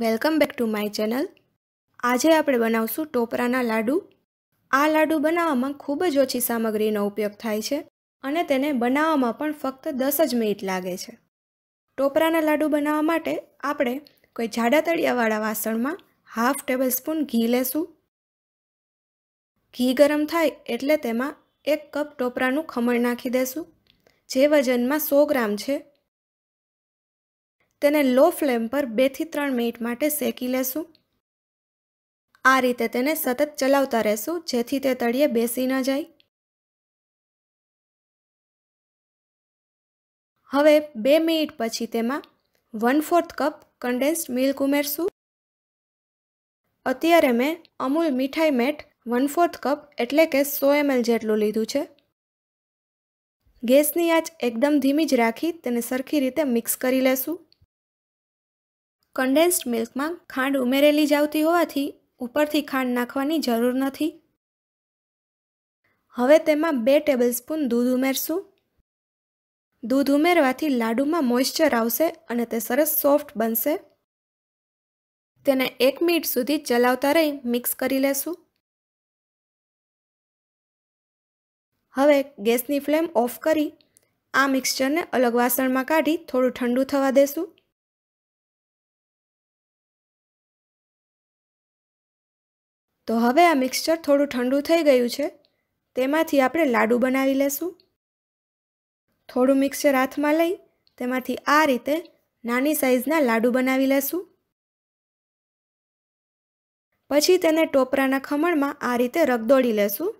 welcome back to my channel આજે આપણે બનાવશું ટોપરાના લાડુ આ લાડુ બનાવવામાં ખૂબ જ ઓછી સામગ્રીનો ઉપયોગ થાય છે અને તેને બનાવવામાં પણ ફક્ત દસ જ મિનિટ લાગે છે ટોપરાના લાડુ બનાવવા માટે આપણે કોઈ જાડા તળિયાવાળા વાસણમાં હાફ ટેબલ સ્પૂન ઘી લેશું ઘી ગરમ થાય એટલે તેમાં એક કપ ટોપરાનું ખમણ નાખી દેશું જે વજનમાં સો ગ્રામ છે તેને લો ફ્લેમ પર બેથી ત્રણ મિનિટ માટે શેકી લેશું આ રીતે તેને સતત ચલાવતા રહેશું જેથી તે તળિયે બેસી ન જાય હવે બે મિનિટ પછી તેમાં one fourth cup condensed milk ઉમેરશું અત્યારે મેં અમૂલ મીઠાઈ મેટ વન ફોર્થ કપ એટલે કે સો એમએલ જેટલું લીધું છે ગેસની આંચ એકદમ ધીમી જ રાખી તેને સરખી રીતે મિક્સ કરી લેશું કન્ડેન્સ્ડ મિલ્કમાં ખાંડ ઉમેરેલી જ આવતી હોવાથી ઉપરથી ખાંડ નાખવાની જરૂર નથી હવે તેમાં બે ટેબલસ્પૂન દૂધ ઉમેરશું દૂધ ઉમેરવાથી લાડુમાં મોઇશ્ચર આવશે અને તે સરસ સોફ્ટ બનશે તેને એક મિનિટ સુધી ચલાવતા રહી મિક્સ કરી લેશું હવે ગેસની ફ્લેમ ઓફ કરી આ મિક્સચરને અલગ વાસણમાં કાઢી થોડું ઠંડુ થવા દેશું તો હવે આ મિક્સચર થોડું ઠંડુ થઈ ગયું છે તેમાંથી આપણે લાડુ બનાવી લેશું થોડું મિક્સચર હાથમાં લઈ તેમાંથી આ રીતે નાની સાઇઝના લાડુ બનાવી લેશું પછી તેને ટોપરાના ખમણમાં આ રીતે રગદોડી લેશું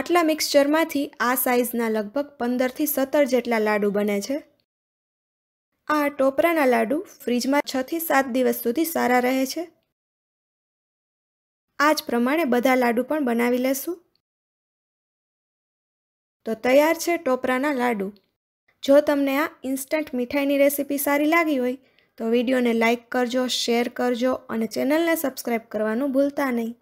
આટલા મિક્સચરમાંથી આ સાઇઝના લગભગ પંદરથી સત્તર જેટલા લાડુ બને છે આ ટોપરાના લાડુ ફ્રીજમાં છથી સાત દિવસ સુધી સારા રહે છે આ જ પ્રમાણે બધા લાડુ પણ બનાવી લેશું તો તૈયાર છે ટોપરાના લાડુ જો તમને આ ઇન્સ્ટન્ટ મીઠાઈની રેસીપી સારી લાગી હોય તો વિડીયોને લાઇક કરજો શેર કરજો અને ચેનલને સબસ્ક્રાઈબ કરવાનું ભૂલતા નહીં